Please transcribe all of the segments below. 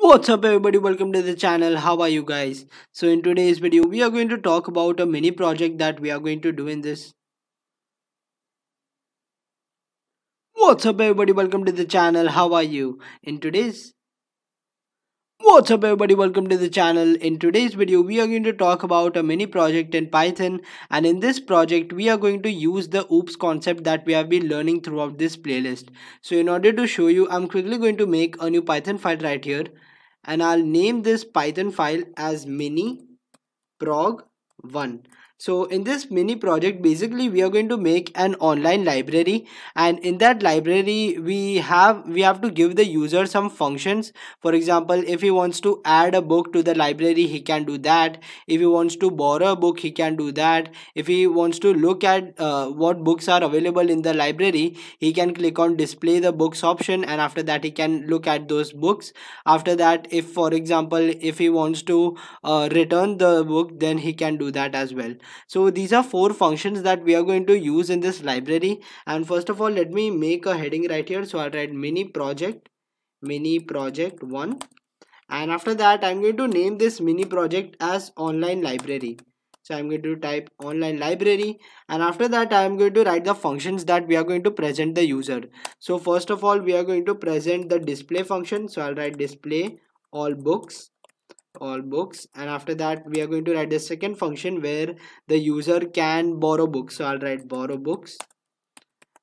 what's up everybody welcome to the channel how are you guys so in today's video we are going to talk about a mini project that we are going to do in this what's up everybody welcome to the channel how are you in today's What's up everybody welcome to the channel in today's video we are going to talk about a mini project in python and in this project we are going to use the oops concept that we have been learning throughout this playlist so in order to show you I'm quickly going to make a new python file right here and I'll name this python file as mini prog1 so in this mini project basically we are going to make an online library and in that library we have we have to give the user some functions for example if he wants to add a book to the library he can do that if he wants to borrow a book he can do that if he wants to look at uh, what books are available in the library he can click on display the books option and after that he can look at those books after that if for example if he wants to uh, return the book then he can do that as well so these are four functions that we are going to use in this library and first of all let me make a heading right here so i'll write mini project mini project one and after that i'm going to name this mini project as online library so i'm going to type online library and after that i'm going to write the functions that we are going to present the user so first of all we are going to present the display function so i'll write display all books all books and after that we are going to write the second function where the user can borrow books so i'll write borrow books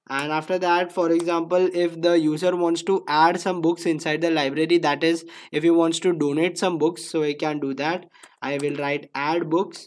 and after that for example if the user wants to add some books inside the library that is if he wants to donate some books so he can do that i will write add books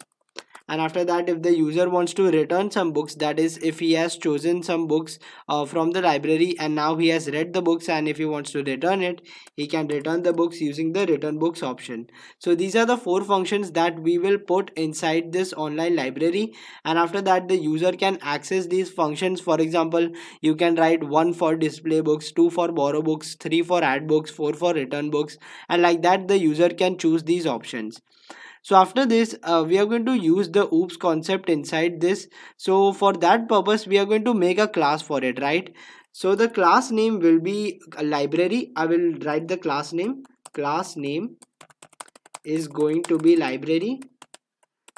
and after that if the user wants to return some books that is if he has chosen some books uh, from the library and now he has read the books and if he wants to return it he can return the books using the return books option so these are the four functions that we will put inside this online library and after that the user can access these functions for example you can write one for display books two for borrow books three for add books four for return books and like that the user can choose these options so after this uh, we are going to use the oops concept inside this so for that purpose we are going to make a class for it right so the class name will be a library i will write the class name class name is going to be library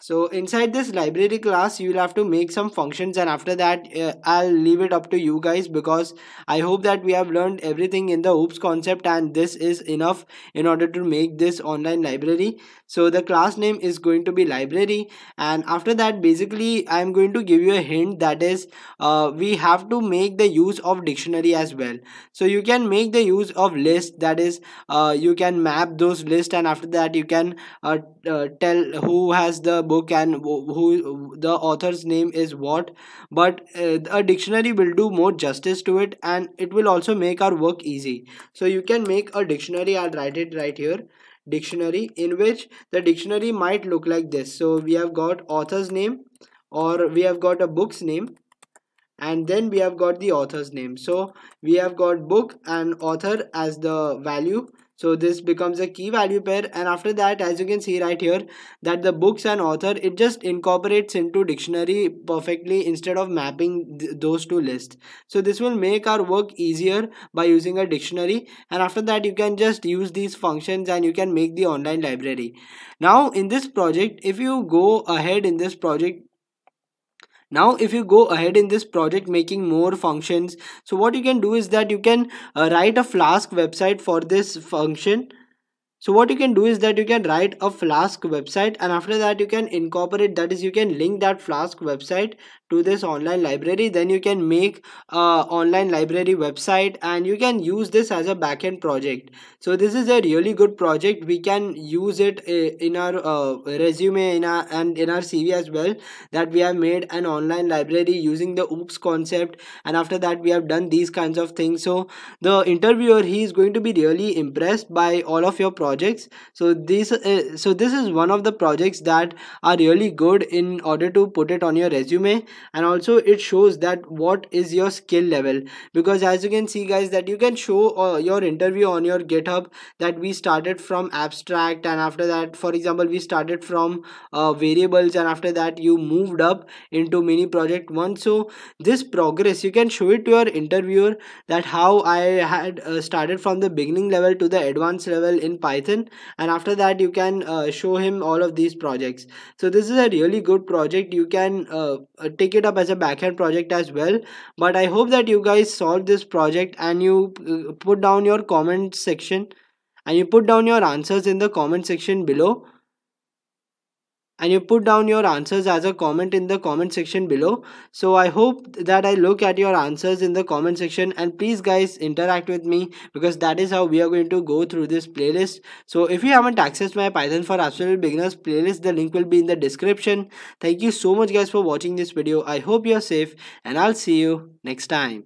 so inside this library class you will have to make some functions and after that uh, i'll leave it up to you guys because i hope that we have learned everything in the oops concept and this is enough in order to make this online library so the class name is going to be library and after that basically i'm going to give you a hint that is uh, we have to make the use of dictionary as well so you can make the use of list that is uh, you can map those list and after that you can uh, uh, tell who has the book and who the author's name is what but uh, a dictionary will do more justice to it and it will also make our work easy so you can make a dictionary i'll write it right here dictionary in which the dictionary might look like this so we have got author's name or we have got a book's name and then we have got the author's name so we have got book and author as the value so this becomes a key value pair and after that as you can see right here that the books and author it just incorporates into dictionary perfectly instead of mapping th those two lists so this will make our work easier by using a dictionary and after that you can just use these functions and you can make the online library now in this project if you go ahead in this project now if you go ahead in this project making more functions so what you can do is that you can uh, write a flask website for this function so what you can do is that you can write a Flask website and after that you can incorporate that is you can link that Flask website to this online library then you can make a online library website and you can use this as a backend project. So this is a really good project we can use it eh, in our uh, resume in our, and in our CV as well that we have made an online library using the OOPS concept and after that we have done these kinds of things. So the interviewer he is going to be really impressed by all of your projects projects so this uh, so this is one of the projects that are really good in order to put it on your resume and also it shows that what is your skill level because as you can see guys that you can show uh, your interview on your github that we started from abstract and after that for example we started from uh, variables and after that you moved up into mini project one so this progress you can show it to your interviewer that how i had uh, started from the beginning level to the advanced level in python Python and after that you can uh, show him all of these projects. So this is a really good project. You can uh, uh take it up as a backend project as well. But I hope that you guys solve this project and you uh, put down your comment section and you put down your answers in the comment section below and you put down your answers as a comment in the comment section below so i hope that i look at your answers in the comment section and please guys interact with me because that is how we are going to go through this playlist so if you haven't accessed my python for absolute beginners playlist the link will be in the description thank you so much guys for watching this video i hope you are safe and i'll see you next time